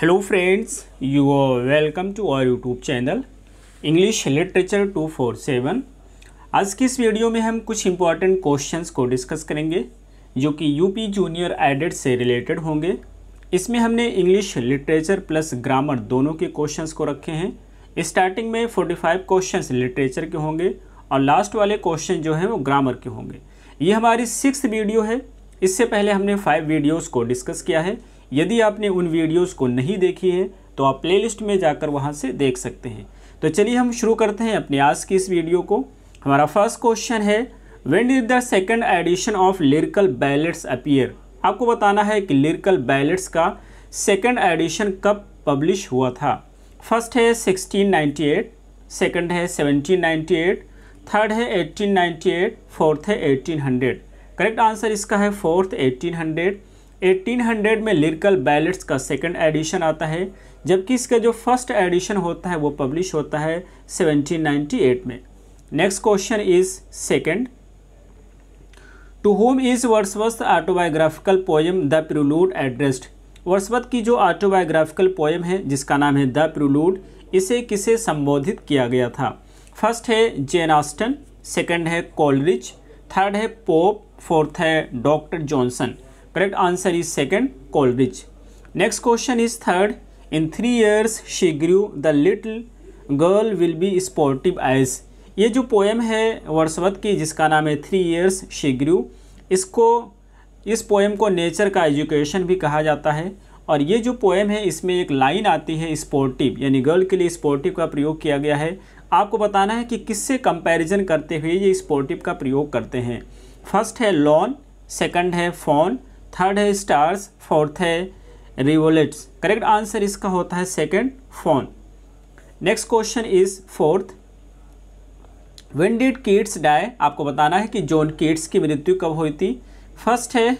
Hello friends you are welcome to our YouTube channel English literature 247 आज की इस video में हम कुछ इंपॉर्टेंट क्वेश्चंस को डिस्कस करेंगे जो कि यूपी जूनियर एडेड से रिलेटेड होंगे इसमें हमने इंग्लिश लिटरेचर प्लस ग्रामर दोनों के क्वेश्चंस को रखे हैं स्टार्टिंग में 45 क्वेश्चन लिटरेचर के होंगे और लास्ट वाले क्वेश्चन जो हैं वो ग्रामर के होंगे ये हमारी सिक्स वीडियो है इससे पहले हमने फाइव वीडियोज़ को डिस्कस किया है यदि आपने उन वीडियोस को नहीं देखी हैं तो आप प्लेलिस्ट में जाकर वहाँ से देख सकते हैं तो चलिए हम शुरू करते हैं अपने आज की इस वीडियो को हमारा फर्स्ट क्वेश्चन है when is the second edition of Lyrical Ballads appear आपको बताना है कि लिरिकल बैलेट्स का सेकेंड एडिशन कब पब्लिश हुआ था फर्स्ट है 1698, सेकंड है 1798, थर्ड है 1898, फोर्थ है 1800। करेक्ट आंसर इसका है फोर्थ 1800, 1800 में लिरिकल बैलेट्स का सेकंड एडिशन आता है जबकि इसका जो फर्स्ट एडिशन होता है वो पब्लिश होता है 1798 में next question is second to whom is Wordsworth autobiographical poem the Prelude addressed Wordsworth की जो ऑटोबायोग्राफिकल पोएम है जिसका नाम है द प्रूलूड इसे किसे संबोधित किया गया था फर्स्ट है जेन ऑस्टन सेकेंड है कॉलरिच थर्ड है पोप फोर्थ है doctor Johnson correct answer is second Coleridge next question is third in three years she grew the little girl will be sportive as ये जो पोएम है वर्षवत की जिसका नाम है थ्री ईयर्स शी ग्रू इसको इस पोएम को नेचर का एजुकेशन भी कहा जाता है और ये जो पोएम है इसमें एक लाइन आती है स्पोर्टिव यानी गर्ल के लिए स्पोर्टिव का प्रयोग किया गया है आपको बताना है कि किससे कंपैरिजन करते हुए ये स्पोर्टिव का प्रयोग करते हैं फर्स्ट है लॉन सेकंड है फोन थर्ड है स्टार्स फोर्थ है रिवोलेट्स करेक्ट आंसर इसका होता है second fawn next question is fourth when did Keats die आपको बताना है कि जॉन किड्स की मृत्यु कब हुई थी फर्स्ट है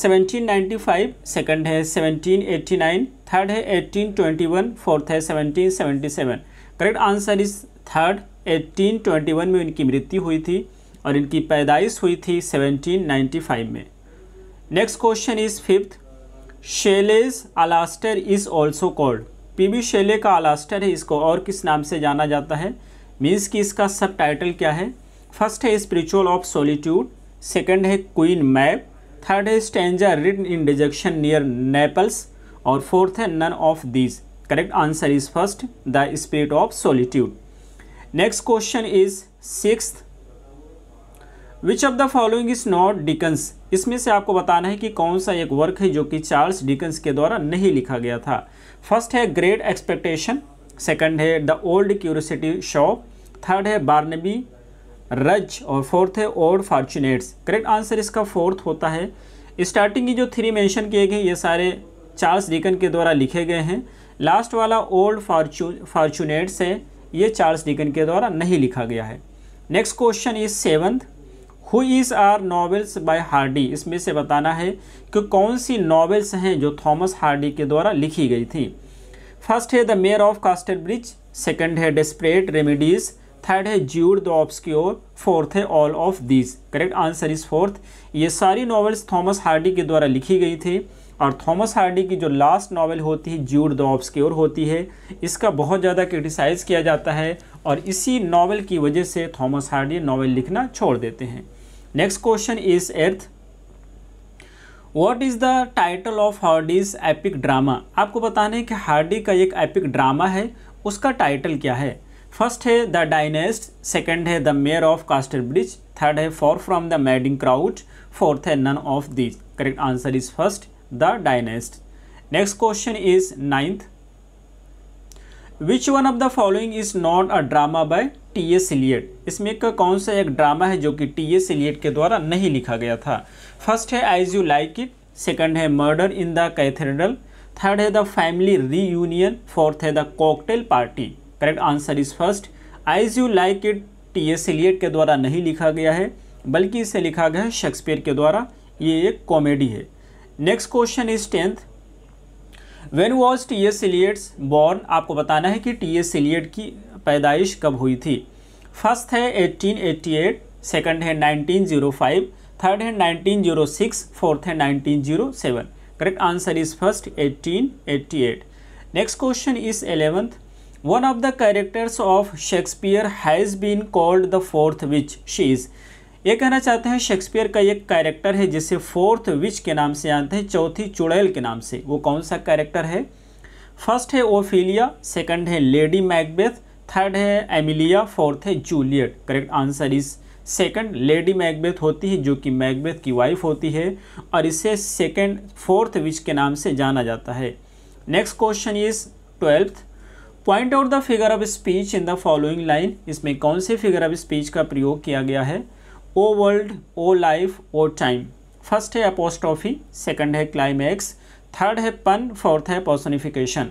सेवनटीन नाइन्टी फाइव सेकेंड है सेवनटीन एट्टी नाइन थर्ड है एट्टीन ट्वेंटी वन फोर्थ है seventeen seventy seven correct answer is third eighteen twenty one में इनकी मृत्यु हुई थी और इनकी पैदाइश हुई थी सेवनटीन नाइन्टी फाइव में next question is fifth Shelley's Alastor is also called P V Shelley का अलास्टर है इसको और किस नाम से जाना जाता है मीन्स कि इसका सब टाइटल क्या है फर्स्ट है स्पिरिचुअल ऑफ सोलिट्यूड सेकेंड है क्वीन मैप थर्ड है stanzas written in dejection near Naples और फोर्थ है none of these correct answer is first the spirit of solitude next question is six which of the following is not Dickens इसमें से आपको बताना है कि कौन सा एक वर्क है जो कि चार्ल्स डिकन्स के द्वारा नहीं लिखा गया था फर्स्ट है ग्रेट एक्सपेक्टेशन सेकंड है the old curiosity shop third है बार्नबी रज और फोर्थ है ओल्ड फॉर्चुनेट्स करेक्ट आंसर इसका फोर्थ होता है स्टार्टिंग की जो थ्री मैंशन किए गए ये सारे चार्ल्स डिकन के द्वारा लिखे गए हैं लास्ट वाला ओल्ड फॉर्चू फॉर्चुनेट्स है ये चार्ल्स डिकन के द्वारा नहीं लिखा गया है next question is seventh who is are novels by Hardy इसमें से बताना है कि कौन सी नॉवेल्स हैं जो थॉमस हार्डी के द्वारा लिखी गई थी फर्स्ट है the Mayor of Casterbridge second है डेस्परेट रेमिडीज़ थर्ड है ज्यूड द ऑब्सक्योर फोर्थ है all of these correct answer is fourth ये सारी नॉवेल्स थॉमस हार्डी के द्वारा लिखी गई थी और थॉमस हार्डी की जो लास्ट नॉवल होती है ज्यूड द ऑब्सक्योर होती है इसका बहुत ज़्यादा क्रिटिसाइज़ किया जाता है और इसी नावल की वजह से थॉमस हार्डी नावल लिखना छोड़ देते हैं next question is eighth what is the title of Hardy's epic drama आपको बताना है कि हार्डी का एक एपिक ड्रामा है उसका टाइटल क्या है फर्स्ट है द डाइनेस्ट सेकेंड है the Mayor of Casterbridge third है far from the madding crowd fourth है none of these correct answer is first the Dynasts next question is ninth which one of the following is not a drama by T S Eliot इसमें का कौन सा एक drama है जो कि T S Eliot के द्वारा नहीं लिखा गया था फर्स्ट है as you like it second है murder in the cathedral third है the family reunion fourth है the cocktail party correct answer is first as you like it T S Eliot के द्वारा नहीं लिखा गया है बल्कि इसे लिखा गया है शेक्सपियर के द्वारा ये एक कॉमेडी है next question is tenth when was T S Eliot's born आपको बताना है कि टी एस सिलियट की पैदाइश कब हुई थी फर्स्ट है 1888, सेकेंड है 1905, थर्ड है सिक्स फोर्थ oh है seven correct answer is first eighty eight next question is eleventh one of the characters of Shakespeare has been called the fourth witch she is ये कहना चाहते हैं Shakespeare का एक character है जिसे फोर्थ विच के नाम से जानते हैं चौथी चुड़ैल के नाम से वो कौन सा कैरेक्टर है फर्स्ट है ओफीलिया सेकंड है लेडी मैकबेथ थर्ड है एमिलिया फोर्थ है Juliet correct answer is second Lady Macbeth होती है जो कि मैकबेथ की वाइफ होती है और इसे सेकंड फोर्थ विच के नाम से जाना जाता है next question is twelfth point out the figure of speech in the following line इसमें कौन से फिगर ऑफ स्पीच का प्रयोग किया गया है O world O life O time first है अपोस्ट्रॉफी सेकंड है क्लाइमैक्स थर्ड है पन फोर्थ है पर्सनिफिकेशन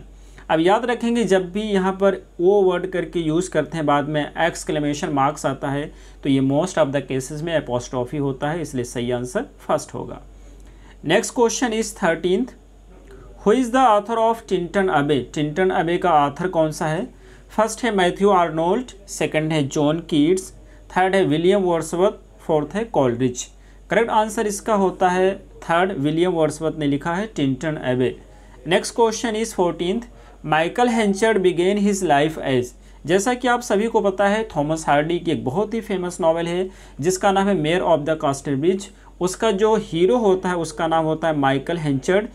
अब याद रखेंगे जब भी यहाँ पर ओ वर्ड करके यूज़ करते हैं बाद में एक्सक्लेमेशन मार्क्स आता है तो ये मोस्ट ऑफ द केसेस में अपोस्ट्रॉफी होता है इसलिए सही आंसर फर्स्ट होगा next question is thirteenth who is the author of Tintern Abbey Tintern Abbey का आथर कौन सा है फर्स्ट है मैथ्यू आर्नोल्ड सेकेंड है जॉन कीट्स थर्ड है विलियम वर्सवर्थ फोर्थ है कॉलरिज करेक्ट आंसर इसका होता है थर्ड विलियम वर्सवर्थ ने लिखा है Tintern Abbey next question is fourteen Michael Henchard began his life as जैसा कि आप सभी को पता है थॉमस हार्डी की एक बहुत ही फेमस नॉवल है जिसका नाम है Mayor of the Casterbridge उसका जो हीरो होता है उसका नाम होता है माइकल हेंचर्ड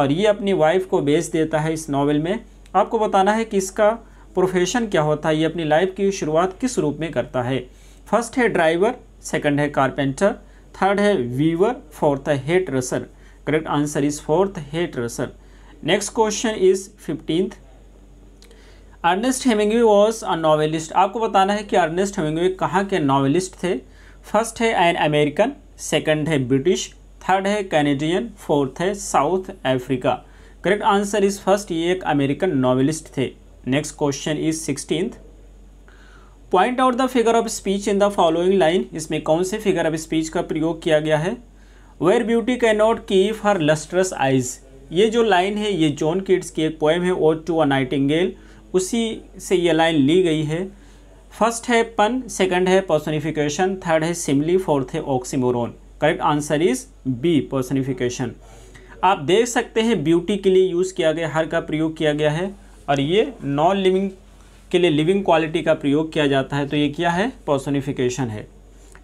और ये अपनी वाइफ को बेच देता है इस नावल में आपको बताना है कि इसका प्रोफेशन क्या होता है ये अपनी लाइफ की शुरुआत किस रूप में करता है फर्स्ट है ड्राइवर सेकंड है कारपेंटर थर्ड है वीवर फोर्थ है hay trusser correct answer is fourth hay trusser next question is fifteenth Ernest Hemingway was a novelist आपको बताना है कि अर्नेस्ट हेमिंगवे कहाँ के नॉवेलिस्ट थे फर्स्ट है एन अमेरिकन सेकंड है ब्रिटिश थर्ड है कैनेडियन फोर्थ है South Africa correct answer is first ये एक अमेरिकन नॉवेलिस्ट थे next question is sixteenth point out the figure of speech in the following line इसमें कौन से फिगर ऑफ स्पीच का प्रयोग किया गया है where beauty can not keep her lustrous eyes ये जो लाइन है ये जॉन किड्स की एक पोएम है ओड टू अ नाइटिंगेल उसी से ये लाइन ली गई है फर्स्ट है पन सेकंड है पर्सोनिफिकेशन थर्ड है सिमली फोर्थ है oxymoron correct answer is B personification आप देख सकते हैं ब्यूटी के लिए यूज़ किया गया हर का प्रयोग किया गया है और ये नॉन लिविंग के लिए लिविंग क्वालिटी का प्रयोग किया जाता है तो ये क्या है पर्सोनिफिकेशन है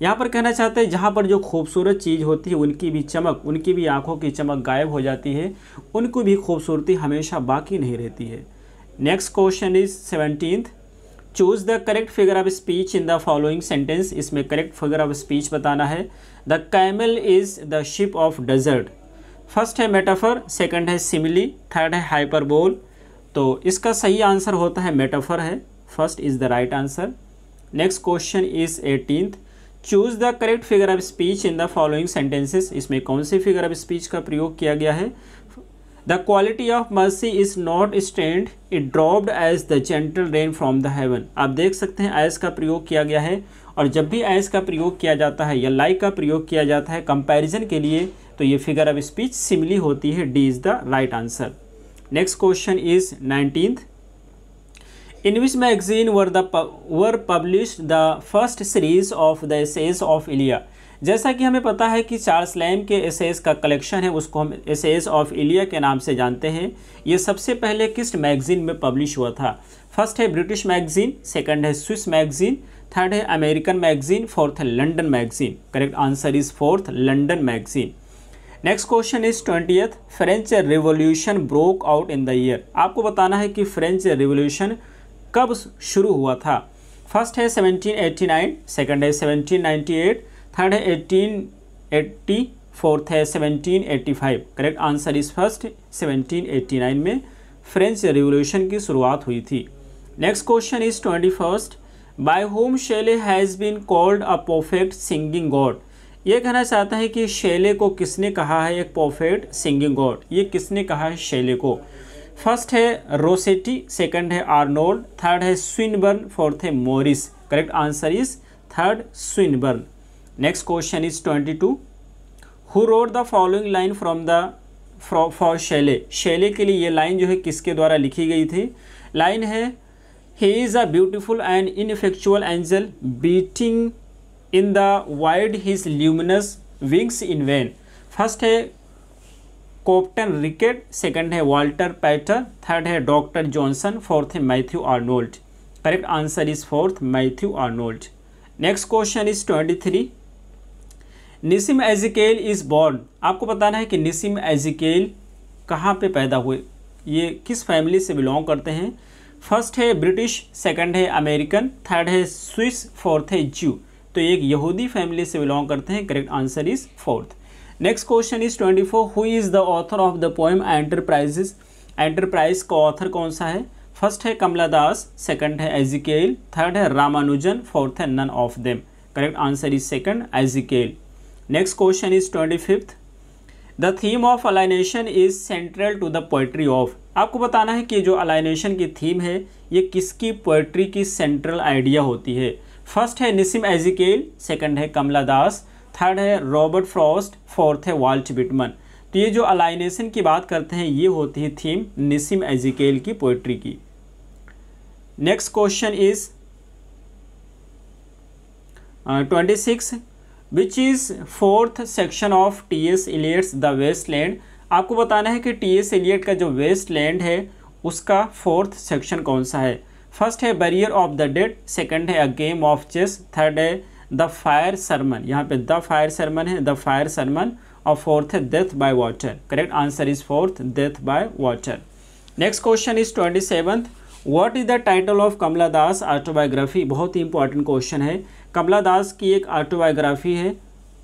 यहाँ पर कहना चाहते हैं जहाँ पर जो खूबसूरत चीज़ होती है उनकी भी चमक उनकी भी आँखों की चमक गायब हो जाती है उनको भी खूबसूरती हमेशा बाकी नहीं रहती है next question is seventeen choose the correct figure of speech in the following sentence इसमें करेक्ट फिगर ऑफ स्पीच बताना है the camel is the ship of desert first है मेटाफर सेकंड है सिमिली थर्ड है हाइपरबोल तो इसका सही answer होता है मेटाफर है first is the right answer next question is eighteen choose the correct figure of speech in the following sentences इसमें कौन सी फिगर ऑफ स्पीच का प्रयोग किया गया है the quality of mercy is not strained it dropped as the gentle rain from the heaven आप देख सकते हैं एज का प्रयोग किया गया है और जब भी एज का प्रयोग किया जाता है या लाइक का प्रयोग किया जाता है कंपेरिजन के लिए तो ये फिगर ऑफ स्पीच सिमिली होती है D is the right answer next question is nineteen in which magazine were the were publish the first series of the essays of Elia जैसा कि हमें पता है कि चार्ल्स लैम के एसेज का कलेक्शन है उसको हम एसेज ऑफ इलिया के नाम से जानते हैं ये सबसे पहले किस मैगज़ीन में पब्लिश हुआ था फर्स्ट है ब्रिटिश मैगज़ीन सेकंड है स्विस मैगज़ीन थर्ड है अमेरिकन मैगज़ीन फोर्थ है London magazine correct answer is fourth London magazine next question is twenty French Revolution broke out in the year आपको बताना है कि फ्रेंच रिवोल्यूशन कब शुरू हुआ था फर्स्ट है 1789, सेकंड है 1798, थर्ड है 1880, फोर्थ है 1785. करेक्ट आंसर इज फर्स्ट 1789 में फ्रेंच रिवोल्यूशन की शुरुआत हुई थी next question is twenty first by whom Shelley has been called a perfect singing god ये कहना चाहता है कि शैले को किसने कहा है एक पोफेट सिंगिंग गॉड ये किसने कहा है शैले को फर्स्ट है रोसेटी सेकंड है आर्नोल्ड थर्ड है स्विनबर्न फोर्थ है Morris correct answer is third Swinburne next question is twenty two who wrote the following line from the for Shelley Shelley के लिए ये लाइन जो है किसके द्वारा लिखी गई थी लाइन है he is a beautiful and ineffectual angel beating in the void his luminous wings in vain first है कोप्टन रिकेट सेकंड है वाल्टर पैटर थर्ड है डॉक्टर जॉनसन फोर्थ है Matthew Arnold correct answer is fourth Matthew Arnold next question is twenty three Nissim Ezekiel is born आपको बताना है कि निसिम Ezekiel कहाँ पे पैदा हुए ये किस फैमिली से बिलोंग करते हैं फर्स्ट है ब्रिटिश सेकंड है अमेरिकन थर्ड है स्विस फोर्थ है ज्यू तो एक यहूदी फैमिली से बिलोंग करते हैं correct answer is fourth next question is twenty four who is the author of the poem enterprises enterprise का ऑथर कौन सा है फर्स्ट है कमला दास सेकेंड है एजिकेल थर्ड है रामानुजन फोर्थ है none of them correct answer is second Ezekiel next question is twenty fifth the theme of alienation is central to the poetry of आपको बताना है कि जो अलाइनेशन की थीम है ये किसकी पोइट्री की सेंट्रल आइडिया होती है फर्स्ट है निसिम एजिकेल सेकंड है कमला दास थर्ड है रॉबर्ट फ्रॉस्ट फोर्थ है वाल्ट बिटमन तो ये जो अलाइनेशन की बात करते हैं ये होती है थीम निसिम एजिकेल की पोइट्री की next question is twenty six which is fourth section of T S Eliot's the waste land आपको बताना है कि टी एस एलियट का जो वेस्ट लैंड है उसका फोर्थ सेक्शन कौन सा है फर्स्ट है burial of the dead second है a game of chess third है द फायर सरमन यहाँ पे द फायर सरमन है द फायर सरमन और फोर्थ है death by water correct answer is fourth death by water next question is twenty seventh what is the title of Kamala Das autobiography बहुत ही important question है कमला दास की एक ऑटोबायोग्राफी है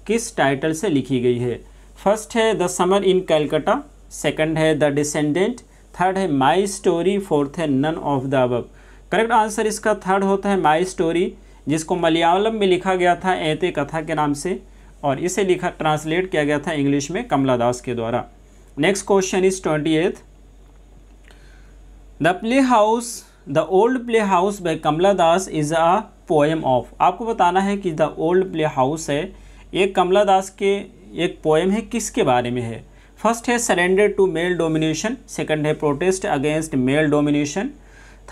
किस टाइटल से लिखी गई है फर्स्ट है the summer in Calcutta second है द डिसेंडेंट थर्ड है माई स्टोरी फोर्थ है none of the above correct answer इसका थर्ड होता है माई स्टोरी जिसको मलयालम में लिखा गया था ऐते कथा के नाम से और इसे लिखा ट्रांसलेट किया गया था इंग्लिश में कमला दास के द्वारा next question is twenty eighth the play house the old play house by Kamala Das is a poem of आपको बताना है कि द ओल्ड प्ले हाउस है एक कमला दास के एक पोएम है किसके बारे में है फर्स्ट है surrender to male domination second है protest against male domination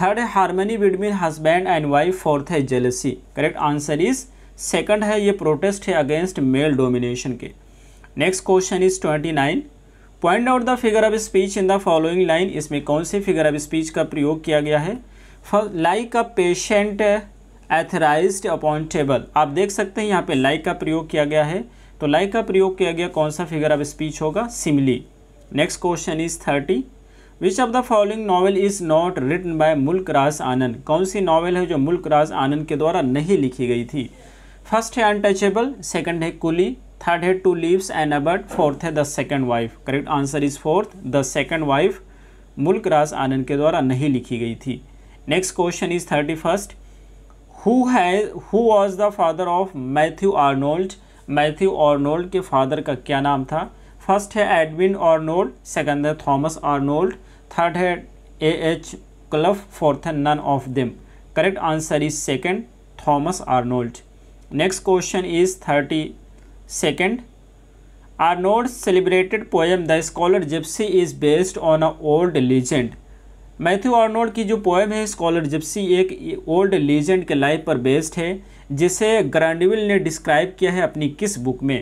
third है harmony between husband and wife fourth है jealousy correct answer is second है ये प्रोटेस्ट है अगेंस्ट मेल डोमिनेशन के next question is twenty nine point out the figure of speech in the following line इसमें कौन से figure of speech का प्रयोग किया गया है like a patient etherise upon table आप देख सकते हैं यहाँ पे लाइक का प्रयोग किया गया है तो लाइक का प्रयोग किया गया कौन सा फिगर ऑफ स्पीच होगा simile next question is thirty which of the following novel is not written by Mulk Raj आनंद कौन सी नॉवल है जो मुल्क राज आनंद के द्वारा नहीं लिखी गई थी फर्स्ट है अनटचेबल सेकंड है कुली थर्ड है two leaves and a bud fourth है the second wife correct answer is fourth the second wife Mulk Raj Anand के द्वारा नहीं लिखी गई थी next question is thirty first who है who was the father of Matthew Arnold Matthew Arnold के फादर का क्या नाम था फर्स्ट है एडविन आर्नोल्ड सेकंड है थॉमस आर्नोल्ड थर्ड है ए एच क्लफ फोर्थ है none of them correct answer is second Thomas Arnold next question is thirty second Arnold celebrated poem the scholar gypsy is based on a old legend Matthew Arnold की जो poem है scholar gypsy एक old legend के life पर based है जिसे ग्रांडविल ने describe किया है अपनी किस बुक में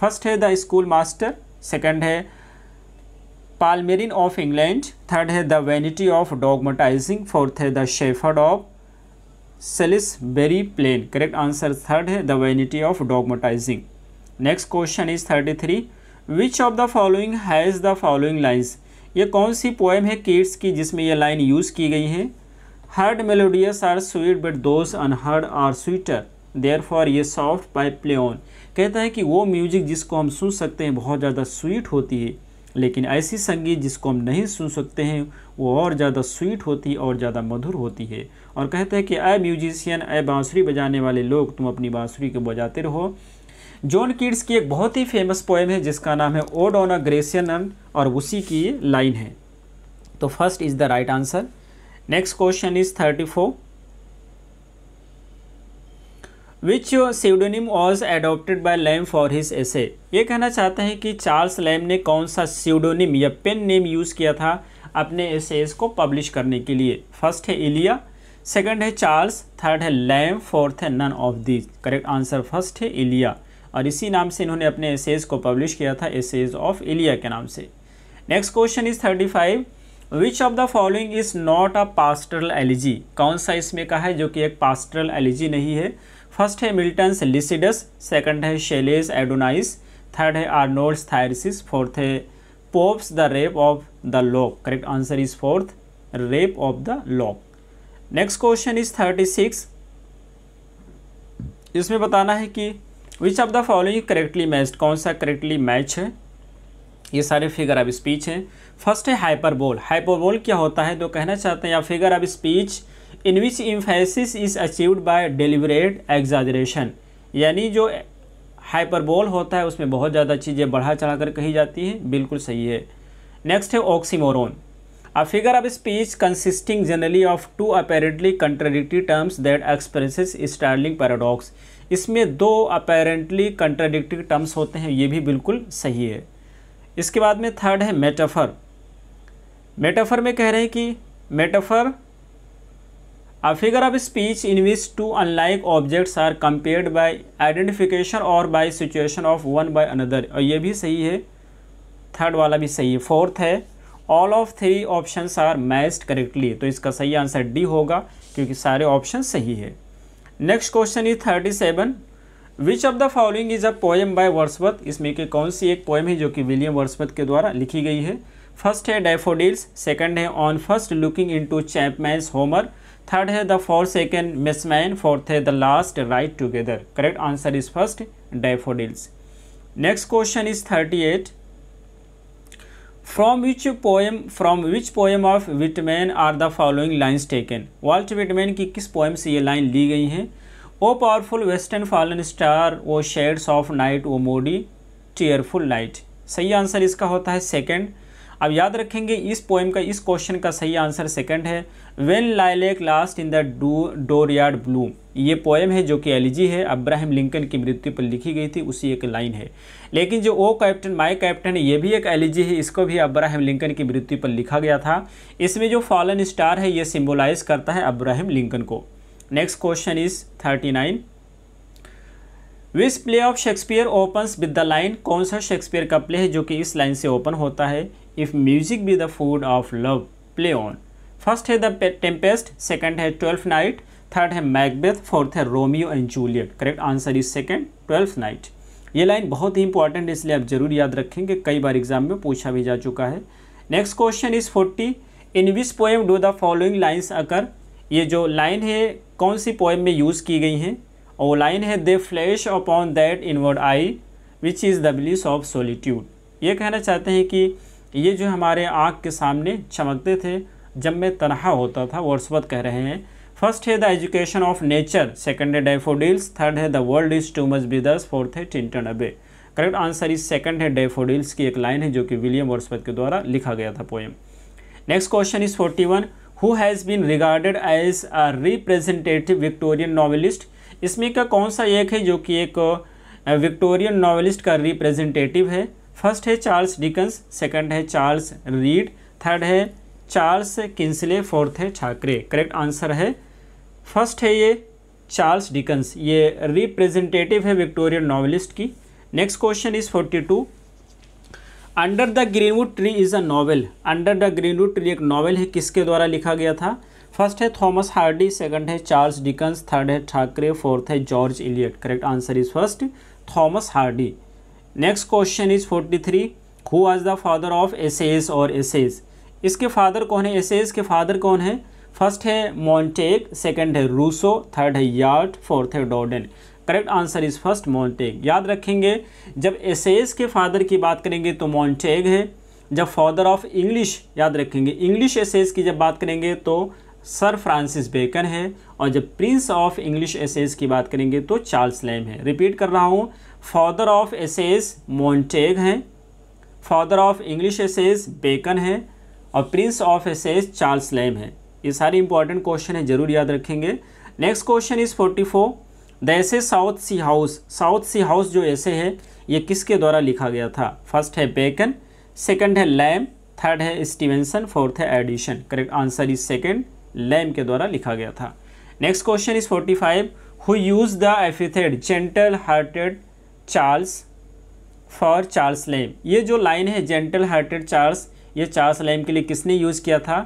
फर्स्ट है द स्कूल मास्टर सेकेंड है पालमेरिन ऑफ इंग्लैंड थर्ड है the vanity of dogmatizing fourth है the shepherd of Salisbury plain correct answer third है the vanity of dogmatizing next question is thirty three which of the following has the following lines ये कौन सी poem है kids की जिसमें यह line use की गई है heard melodious are sweet but those unheard are sweeter therefore ye soft by play on कहता है कि वो म्यूजिक जिसको हम सुन सकते हैं बहुत ज़्यादा स्वीट होती है लेकिन ऐसी संगीत जिसको हम नहीं सुन सकते हैं वो और ज़्यादा स्वीट होती और ज़्यादा मधुर होती है और कहते हैं कि अ म्यूजिशियन अ बाँसुरी बजाने वाले लोग तुम अपनी बाँसुरी को बजाते रहो जॉन किड्स की एक बहुत ही फेमस पोएम है जिसका नाम है ओड ऑन अ ग्रेसियन और उसी की लाइन है तो first is the right answer next question is thirty four which pseudonym was adopted by Lamb for his essay ये कहना चाहते हैं कि चार्ल्स लैम ने कौन सा सीडोनिम या पेन नेम यूज़ किया था अपने एसेज को पब्लिश करने के लिए फर्स्ट है इलिया सेकंड है चार्ल्स थर्ड है लैम फोर्थ है none of these correct answer first है इलिया और इसी नाम से इन्होंने अपने एसेज को पब्लिश किया था एसेज ऑफ इलिया के नाम से next question is thirty five which of the following is not a pastoral elegy कौन सा इसमें का है जो कि एक पास्टरल एलिजी नहीं है फर्स्ट है मिल्टन्स लिसिडस सेकंड है शेलेस एडोनाइस थर्ड है आर्नोल्ड्स थायरसिस फोर्थ है Pope's the rape of the lock correct answer is fourth rape of the lock next question is thirty six इसमें बताना है कि which of the following correctly match कौन सा correctly match है ये सारे फिगर ऑफ स्पीच हैं फर्स्ट है हाइपरबोल हाइपरबोल क्या होता है तो कहना चाहते हैं या figure of speech in which emphasis is achieved by डिलीवरेड exaggeration यानी जो हाइपरबोल होता है उसमें बहुत ज़्यादा चीज़ें बढ़ा चढ़ा कर कही जाती हैं बिल्कुल सही है नेक्स्ट है oxymoron a figure of speech consisting generally of two apparently contradictory terms that express startling paradox इसमें दो अपेरेंटली contradictory टर्म्स होते हैं ये भी बिल्कुल सही है इसके बाद में थर्ड है मेटाफर मेटाफर में कह रहे हैं कि metaphor a figure of speech in which two unlike objects are compared by identification or by situation of one by another और ये भी सही है थर्ड वाला भी सही है फोर्थ है all of three option are matched correctly तो इसका सही आंसर डी होगा क्योंकि सारे ऑप्शन सही है next question is thirty seven which of the following is a poem by Wordsworth इसमें कि कौन सी एक पोएम है जो कि विलियम वर्सवत के द्वारा लिखी गई है फर्स्ट है डेफोडिल्स सेकंड है on first looking into Chapman's Homer third है the forsaken merman fourth है the last ride together correct answer is first daffodils next question is thirty eight from which poem from which poem of Whitman are the following lines taken Walt Whitman की किस poem से ये line ली गई हैं O powerful western fallen star O shades of night O मोडी tearful night सही answer इसका होता है सेकेंड अब याद रखेंगे इस पोएम का इस क्वेश्चन का सही आंसर सेकंड है when lilacs last in the dooryard bloom ये पोएम है जो कि एलिजी है अब्राहम लिंकन की मृत्यु पर लिखी गई थी उसी एक लाइन है लेकिन जो ओ कैप्टन माई कैप्टन ये भी एक एलिजी है इसको भी अब्राहम लिंकन की मृत्यु पर लिखा गया था इसमें जो फॉलन स्टार है ये सिम्बोलाइज करता है अब्राहम लिंकन को next question is thirty nine which play of Shakespeare opens with the line कौन सा शेक्सपियर का प्ले है जो कि इस लाइन से ओपन होता है if music be the food of love play on first है द टेम्पेस्ट सेकंड है ट्वेल्थ नाइट थर्ड है मैकबेथ फोर्थ है Romeo and Juliet correct answer is second twelfth night ये लाइन बहुत ही इंपॉर्टेंट है इसलिए आप जरूर याद रखेंगे कई बार एग्जाम में पूछा भी जा चुका है next question is forty in which poem do the following lines occur ये जो लाइन है कौन सी पोएम में यूज़ की गई हैं और लाइन है they flash upon that inward eye which is the bliss of solitude ये कहना चाहते हैं कि ये जो हमारे आँख के सामने चमकते थे जब मैं तनहा होता था वर्ड्सवर्थ कह रहे हैं फर्स्ट है the education of nature second है डेफोडील्स थर्ड है the world is too much with us fourth है Tintern Abbey correct answer is second है डेफोडील्स की एक लाइन है जो कि विलियम वर्ड्सवर्थ के द्वारा लिखा गया था poem next question is forty one who has been regarded as a representative Victorian novelist इसमें का कौन सा एक है जो कि एक विक्टोरियन नॉवलिस्ट का रिप्रेजेंटेटिव है फर्स्ट है चार्ल्स डिकन्स सेकंड है चार्ल्स रीड थर्ड है चार्ल्स किन्सले फोर्थ है ठाकरे करेक्ट आंसर है फर्स्ट है ये चार्ल्स डिकन्स ये रिप्रेजेंटेटिव है विक्टोरियन नॉवलिस्ट की next question is forty two under the greenwood tree is a novel under the greenwood tree एक novel है किसके द्वारा लिखा गया था फर्स्ट है थॉमस हार्डी सेकंड है चार्ल्स डिकन्स थर्ड है ठाकरे फोर्थ है George Eliot correct answer is first Thomas Hardy next question is forty three who is the father of essays और एस इसके फादर कौन है एस के father कौन है फर्स्ट है मॉन्टेक सेकंड है रूसो थर्ड है यार्ट फोर्थ है डॉडन correct answer is first Montaigne याद रखेंगे जब एस के फादर की बात करेंगे तो मॉन्टेग है जब फादर ऑफ इंग्लिश याद रखेंगे इंग्लिश एस की जब बात करेंगे तो सर फ्रांसिस बेकन है और जब प्रिंस ऑफ इंग्लिश एस की बात करेंगे तो चार्ल्स लैम है रिपीट कर रहा हूँ फादर ऑफ एसेज मोन्टेग हैं father of English essays Bacon हैं और prince of essays Charles Lamb हैं ये सारे इंपॉर्टेंट क्वेश्चन हैं जरूर याद रखेंगे next question is forty four the essay South Sea House South Sea House जो ऐसे है ये किसके द्वारा लिखा गया था फर्स्ट है बेकन सेकंड है लैम थर्ड है स्टीवेंसन फोर्थ है Addison correct answer is second Lamb के द्वारा लिखा गया था next question is forty five who use the epithet gentle hearted Charles for Charles Lamb ये जो लाइन है जेंटल हार्टेड चार्ल्स ये चार्ल्स लेम के लिए किसने यूज़ किया था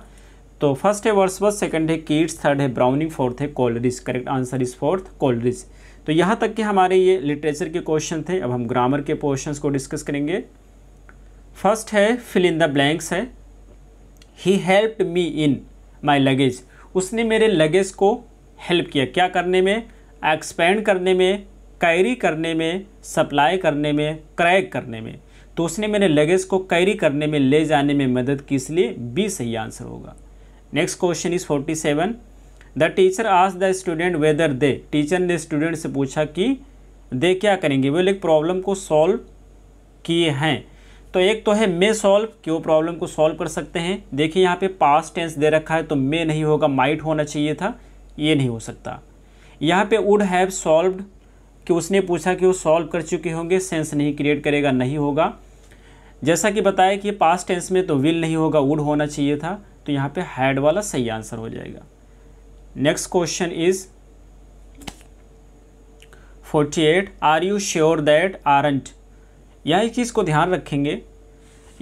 तो फर्स्ट है वर्सवर्थ सेकंड है कीट्स थर्ड है ब्राउनिंग फोर्थ है Coleridge correct answer is fourth Coleridge तो यहाँ तक के हमारे ये लिटरेचर के क्वेश्चन थे अब हम ग्रामर के पोर्शन को डिस्कस करेंगे फर्स्ट है फिल इन द ब्लैंक्स है ही हेल्प मी इन माई लगेज उसने मेरे लगेज को हेल्प किया क्या करने में एक्सपेंड करने में कैरी करने में सप्लाई करने में क्रय करने में तो उसने मेरे लगेज को कैरी करने में ले जाने में मदद की इसलिए बी सही आंसर होगा next question is forty seven the teacher आज the student whether they teacher ने स्टूडेंट से पूछा कि दे क्या करेंगे वो एक प्रॉब्लम को सॉल्व किए हैं तो एक तो है मे सॉल्व कि वो प्रॉब्लम को सॉल्व कर सकते हैं देखिए यहाँ पे पास्ट टेंस दे रखा है तो मे नहीं होगा माइट होना चाहिए था ये नहीं हो सकता यहाँ पे वुड हैव सॉल्व्ड कि उसने पूछा कि वो सॉल्व कर चुके होंगे सेंस नहीं क्रिएट करेगा नहीं होगा जैसा कि बताया कि पास्ट टेंस में तो विल नहीं होगा वुड होना चाहिए था तो यहाँ पे हैड वाला सही आंसर हो जाएगा next question is 48 are you sure that aren't यह चीज़ को ध्यान रखेंगे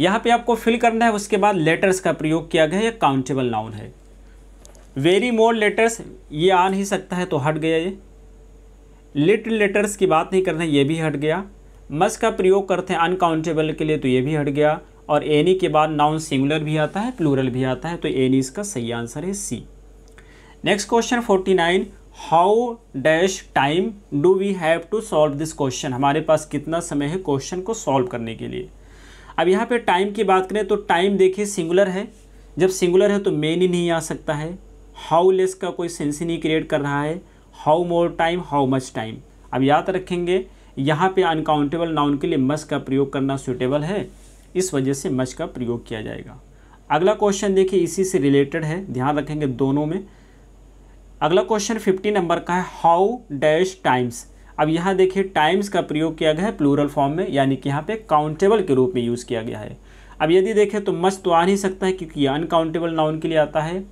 यहाँ पे आपको फिल करना है उसके बाद लेटर्स का प्रयोग किया गया है काउंटेबल नाउन है वेरी मोर लेटर्स ये आ नहीं सकता है तो हट गया ये लिटिल लेटर्स की बात नहीं करते हैं ये भी हट गया मस का प्रयोग करते हैं अनकाउंटेबल के लिए तो ये भी हट गया और एनी के बाद नाउन सिंगुलर भी आता है प्लूरल भी आता है तो एनी इसका सही आंसर है C next question forty nine how dash time do we have to solve this question हमारे पास कितना समय है क्वेश्चन को सॉल्व करने के लिए अब यहाँ पे टाइम की बात करें तो टाइम देखिए सिंगुलर है जब सिंगुलर है तो मेन ही नहीं आ सकता है हाउ लेस का कोई सेंस ही नहीं क्रिएट कर रहा है how more time how much time अब याद रखेंगे यहाँ पे अनकाउंटेबल नाउन के लिए मच का प्रयोग करना सुटेबल है इस वजह से मच का प्रयोग किया जाएगा अगला क्वेश्चन देखिए इसी से रिलेटेड है ध्यान रखेंगे दोनों में अगला क्वेश्चन फिफ्टी नंबर का है हाउ डैश टाइम्स अब यहाँ देखिए टाइम्स का प्रयोग किया गया है प्लूरल फॉर्म में यानी कि यहाँ पे काउंटेबल के रूप में यूज़ किया गया है अब यदि देखें तो मच तो आ नहीं सकता है क्योंकि ये अनकाउंटेबल नाउन के लिए आता है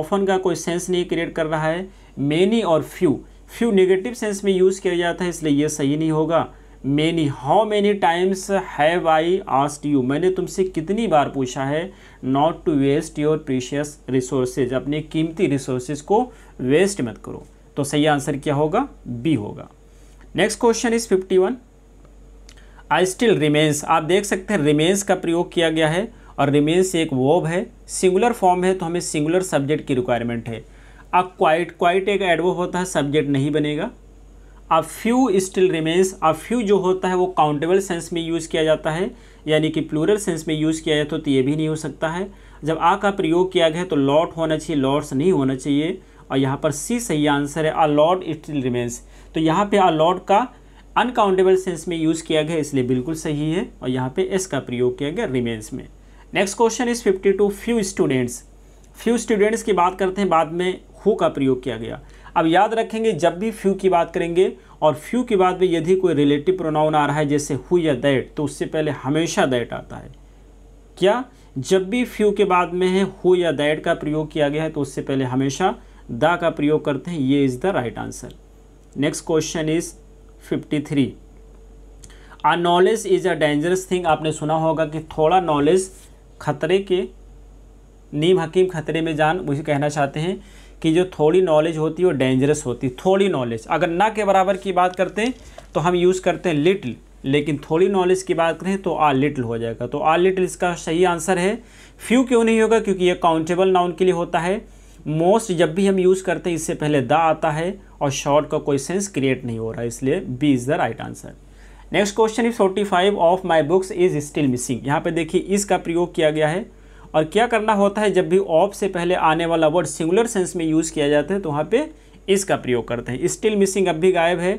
ऑफन का कोई सेंस नहीं क्रिएट कर रहा है मेनी और फ्यू फ्यू नेगेटिव सेंस में यूज़ किया जाता है इसलिए ये सही नहीं होगा many how many times have I asked you मैंने तुमसे कितनी बार पूछा है not to waste your precious resources अपने कीमती रिसोर्सेज को वेस्ट मत करो तो सही आंसर क्या होगा बी होगा next question is fifty one I still remains आप देख सकते हैं रिमेन्स का प्रयोग किया गया है और रिमेन्स एक वोब है सिंगुलर फॉर्म है तो हमें सिंगुलर सब्जेक्ट की रिक्वायरमेंट है अब क्वाइट क्वाइट एक एडवर्ब होता है सब्जेक्ट नहीं बनेगा अब फ्यू स्टिल रिमेन्स अब फ्यू जो होता है वो काउंटेबल सेंस में यूज़ किया जाता है यानी कि प्लूरल सेंस में यूज़ किया जाए तो, तो ये भी नहीं हो सकता है जब आ का प्रयोग किया गया तो लॉट होना चाहिए लॉट्स नहीं होना चाहिए और यहाँ पर सी सही आंसर है आ लॉट स्टिल रिमेन्स तो यहाँ पे आ लॉट का अनकाउंटेबल सेंस में यूज़ किया गया इसलिए बिल्कुल सही है और यहाँ पे एस का प्रयोग किया गया रिमेन्स में next question is fifty two few students few students की बात करते हैं बाद में खो का प्रयोग किया गया अब याद रखेंगे जब भी फ्यू की बात करेंगे और फ्यू की बात में यदि कोई रिलेटिव प्रोनाउन आ रहा है जैसे हु या दैट तो उससे पहले हमेशा दैट आता है क्या जब भी फ्यू के बाद में है हु या दैट का प्रयोग किया गया है तो उससे पहले हमेशा दा का प्रयोग करते हैं ये is the right answer next question is fifty three a knowledge is a dangerous thing आपने सुना होगा कि थोड़ा नॉलेज खतरे के नीम हकीम खतरे में जान मुझे कहना चाहते हैं कि जो थोड़ी नॉलेज होती है वो डेंजरस होती थोड़ी नॉलेज अगर ना के बराबर की बात करते हैं तो हम यूज़ करते हैं लिटिल लेकिन थोड़ी नॉलेज की बात करें तो आ लिटिल हो जाएगा तो आ लिटिल इसका सही आंसर है फ्यू क्यों नहीं होगा क्योंकि ये काउंटेबल नाउन के लिए होता है मोस्ट जब भी हम यूज़ करते हैं इससे पहले द आता है और शॉर्ट का कोई सेंस क्रिएट नहीं हो रहा है इसलिए B is the right answer next question is forty five of my books is still missing यहाँ पे देखिए इसका प्रयोग किया गया है और क्या करना होता है जब भी ऑफ से पहले आने वाला वर्ड सिंगुलर सेंस में यूज़ किया जाता है तो वहाँ पे इसका प्रयोग करते हैं स्टिल मिसिंग अब भी गायब है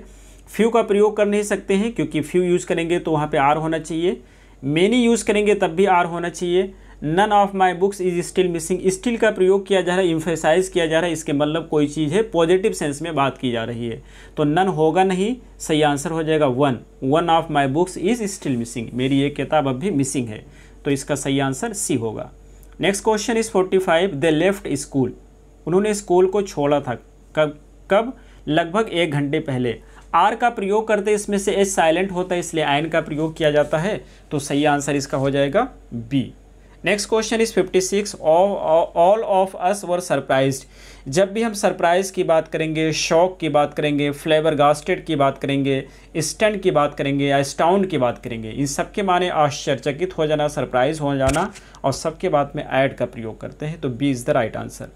फ्यू का प्रयोग कर नहीं सकते हैं क्योंकि फ्यू यूज़ करेंगे तो वहाँ पे आर होना चाहिए मेनी यूज़ करेंगे तब भी आर होना चाहिए none of my books is still missing still का प्रयोग किया जा रहा है इम्फेसाइज किया जा रहा है इसके मतलब कोई चीज़ है पॉजिटिव सेंस में बात की जा रही है तो नन होगा नहीं सही आंसर हो जाएगा one one of my books is still missing मेरी एक किताब अब भी मिसिंग है तो इसका सही आंसर सी होगा next question is forty five the left school उन्होंने स्कूल को छोड़ा था कब कब लगभग एक घंटे पहले आर का प्रयोग करते इसमें से एस साइलेंट होता है इसलिए आयन का प्रयोग किया जाता है तो सही आंसर इसका हो जाएगा B next question is 56 all of us were surprise जब भी हम सरप्राइज़ की बात करेंगे शौक की बात करेंगे फ्लेवर गास्टेड की बात करेंगे स्टंट की बात करेंगे या स्टाउंड की बात करेंगे इन सब के माने आश्चर्यचकित हो जाना सरप्राइज़ हो जाना और सबके बाद में ऐड का प्रयोग करते हैं तो B is the right answer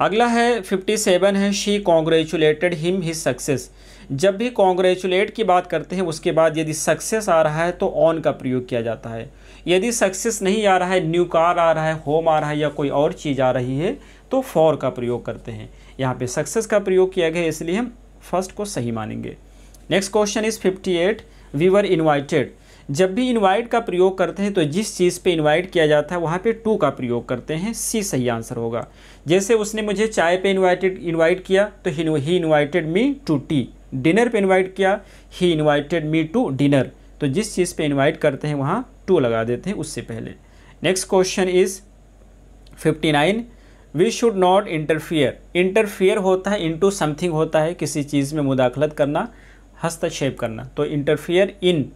अगला है 57 है she congratulated him his success जब भी कॉन्ग्रेचुलेट की बात करते हैं उसके बाद यदि सक्सेस आ रहा है तो ऑन का प्रयोग किया जाता है यदि सक्सेस नहीं आ रहा है न्यू कार आ रहा है होम आ रहा है या कोई और चीज़ आ रही है तो फॉर का प्रयोग करते हैं यहाँ पे सक्सेस का प्रयोग किया गया इसलिए हम फर्स्ट को सही मानेंगे next question is fifty eight we were invited जब भी इन्वाइट का प्रयोग करते हैं तो जिस चीज़ पे इन्वाइट किया जाता है वहाँ पे टू का प्रयोग करते हैं सी सही आंसर होगा जैसे उसने मुझे चाय पे इन्वाइटेड इन्वाइट किया तो he invited me to tea dinner पे इन्वाइट किया he invited me to dinner तो जिस चीज़ पे इन्वाइट करते हैं वहाँ टू लगा देते हैं उससे पहले next question is fifty nine we should not interfere interfere होता है इनटू समथिंग होता है किसी चीज़ में मुदाखलत करना हस्तक्षेप करना तो interfere in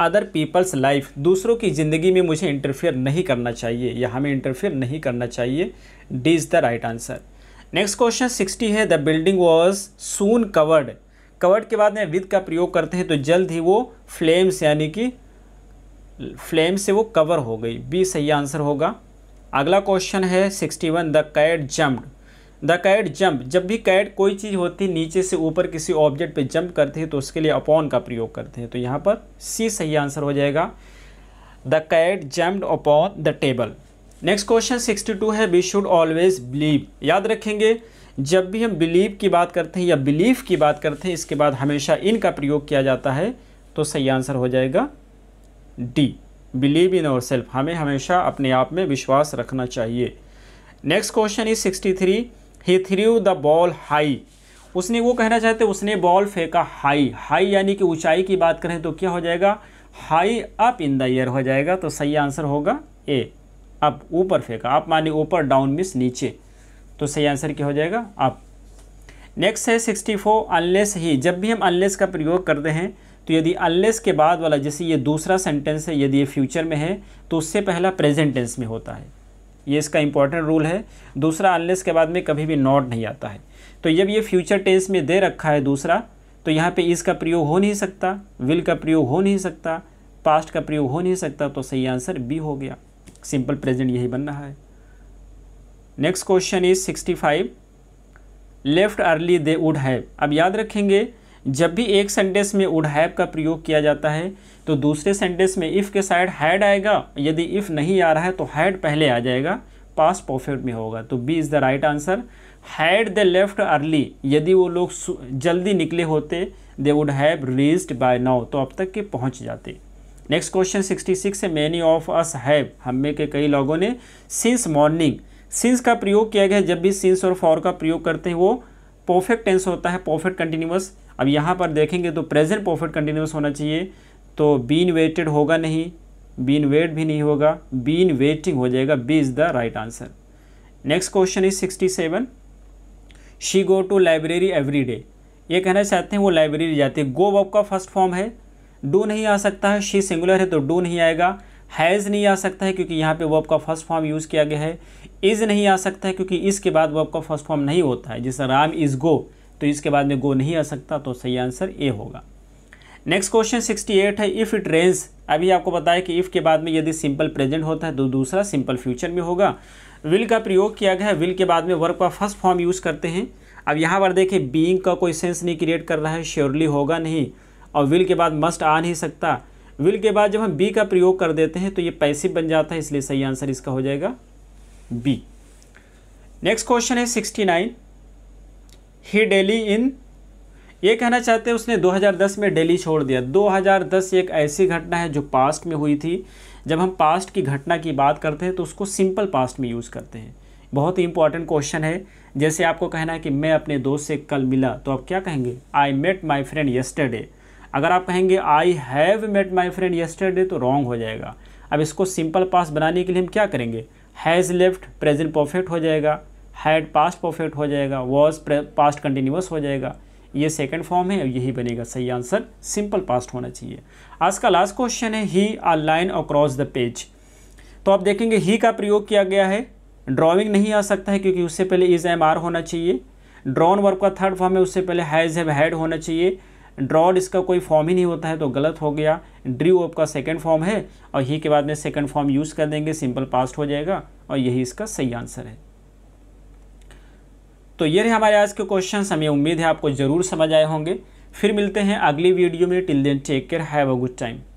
other people's life दूसरों की ज़िंदगी में मुझे इंटरफियर नहीं करना चाहिए या हमें इंटरफियर नहीं करना चाहिए D is the right answer next question sixty है the building was soon covered covered के बाद में विद का प्रयोग करते हैं तो जल्द ही वो फ्लेम्स यानी कि फ्लेम से वो कवर हो गई बी सही आंसर होगा अगला क्वेश्चन है sixty one the cat jumped the cat jump जब भी कैट कोई चीज़ होती नीचे से ऊपर किसी ऑब्जेक्ट पे जंप करते हैं तो उसके लिए अपॉन का प्रयोग करते हैं तो यहाँ पर सी सही आंसर हो जाएगा the cat jumped upon the table next question sixty two है वी शुड ऑलवेज बिलीव याद रखेंगे जब भी हम बिलीव की बात करते हैं या बिलीव की बात करते हैं इसके बाद हमेशा इन का प्रयोग किया जाता है तो सही आंसर हो जाएगा D believe in our self हमें हमेशा अपने आप में विश्वास रखना चाहिए next question is sixty three he threw the ball high उसने वो कहना चाहते उसने बॉल फेंका हाई हाई यानी कि ऊंचाई की बात करें तो क्या हो जाएगा high up in the air हो जाएगा तो सही आंसर होगा ए अप ऊपर फेंका अप माने ऊपर डाउन मिस नीचे तो सही आंसर क्या हो जाएगा अप नेक्स्ट है सिक्सटी फोर अनलेस ही जब भी हम अनलेस का प्रयोग करते हैं तो यदि अल्लेस के बाद वाला जैसे ये दूसरा सेंटेंस है यदि ये फ्यूचर में है तो उससे पहला प्रेजेंट टेंस में होता है ये इसका इंपॉर्टेंट रूल है दूसरा अनलेस के बाद में कभी भी नॉट नहीं आता है तो जब ये फ्यूचर टेंस में दे रखा है दूसरा तो यहाँ पे इसका प्रयोग हो नहीं सकता विल का प्रयोग हो नहीं सकता पास्ट का प्रयोग हो नहीं सकता तो सही आंसर बी हो गया सिंपल प्रेजेंट यही बन रहा है next question is sixty five left early they would have अब याद रखेंगे जब भी एक सेंटेंस में वुड हैव का प्रयोग किया जाता है तो दूसरे सेंटेंस में इफ़ के साइड हैड आएगा यदि इफ़ नहीं आ रहा है तो हैड पहले आ जाएगा पास परफेक्ट में होगा तो B is the right answer had the left early यदि वो लोग जल्दी निकले होते they would have reached by now तो अब तक के पहुंच जाते नेक्स्ट क्वेश्चन 66 है मैनी ऑफ अस हैव हम में के कई लोगों ने सिंस मॉर्निंग सिंस का प्रयोग किया गया जब भी सिंस और फॉर का प्रयोग करते हैं वो परफेक्ट टेंस होता है परफेक्ट कंटिन्यूस अब यहाँ पर देखेंगे तो प्रेजेंट प्रॉफिट कंटिन्यूस होना चाहिए तो बीन वेटेड होगा नहीं बीन वेट भी नहीं होगा बीन वेटिंग हो जाएगा B is the right answer next question is sixty seven she go to library every day ये कहना चाहते हैं वो लाइब्रेरी जाती है गो वर्ब का फर्स्ट फॉर्म है डू नहीं आ सकता है शी सिंगुलर है तो डू नहीं आएगा हैज़ नहीं आ सकता है क्योंकि यहाँ पे वो का फर्स्ट फॉर्म यूज़ किया गया है इज़ नहीं आ सकता है क्योंकि इसके बाद वो का फर्स्ट फॉर्म नहीं होता है जैसे राम इज़ गो तो इसके बाद में गो नहीं आ सकता तो सही आंसर ए होगा नेक्स्ट क्वेश्चन 68 है इफ़ इट रेंस अभी आपको बताया कि इफ़ के बाद में यदि सिंपल प्रेजेंट होता है तो दूसरा सिंपल फ्यूचर में होगा विल का प्रयोग किया गया है विल के बाद में वर्क का फर्स्ट फॉर्म यूज़ करते हैं अब यहाँ पर देखें बींग का कोई सेंस नहीं क्रिएट कर रहा है श्योरली होगा नहीं और विल के बाद मस्ट आ नहीं सकता विल के बाद जब हम बी का प्रयोग कर देते हैं तो ये पैसिव बन जाता है इसलिए सही आंसर इसका हो जाएगा बी नेक्स्ट क्वेश्चन है sixty nine he daily in ये कहना चाहते हैं उसने 2010 में डेली छोड़ दिया 2010 एक ऐसी घटना है जो पास्ट में हुई थी जब हम पास्ट की घटना की बात करते हैं तो उसको सिंपल पास्ट में यूज़ करते हैं बहुत ही इंपॉर्टेंट क्वेश्चन है जैसे आपको कहना है कि मैं अपने दोस्त से कल मिला तो आप क्या कहेंगे I met my friend yesterday अगर आप कहेंगे I have met my friend yesterday तो रॉन्ग हो जाएगा अब इसको सिंपल पास बनाने के लिए हम क्या करेंगे हैज़ लेफ्ट प्रेजेंट परफेक्ट हो जाएगा हैड पास्ट परफेक्ट हो जाएगा वॉज पास्ट कंटिन्यूस हो जाएगा ये सेकंड फॉर्म है यही बनेगा सही आंसर सिंपल पास्ट होना चाहिए आज का लास्ट क्वेश्चन है he a line across the page तो आप देखेंगे ही का प्रयोग किया गया है ड्रॉइंग नहीं आ सकता है क्योंकि उससे पहले इज एम आर होना चाहिए ड्रॉन वर्क का थर्ड फॉर्म है उससे पहले हैज़ हैव हैड होना चाहिए ड्रॉड इसका कोई फॉर्म ही नहीं होता है तो गलत हो गया ड्री ओप का सेकेंड फॉर्म है और ही के बाद में सेकेंड फॉर्म यूज़ कर देंगे सिंपल पास्ट हो जाएगा और यही इसका सही आंसर है तो ये रहे हमारे आज के क्वेश्चन हमें उम्मीद है आपको ज़रूर समझ आए होंगे फिर मिलते हैं अगली वीडियो में till then take care have a good time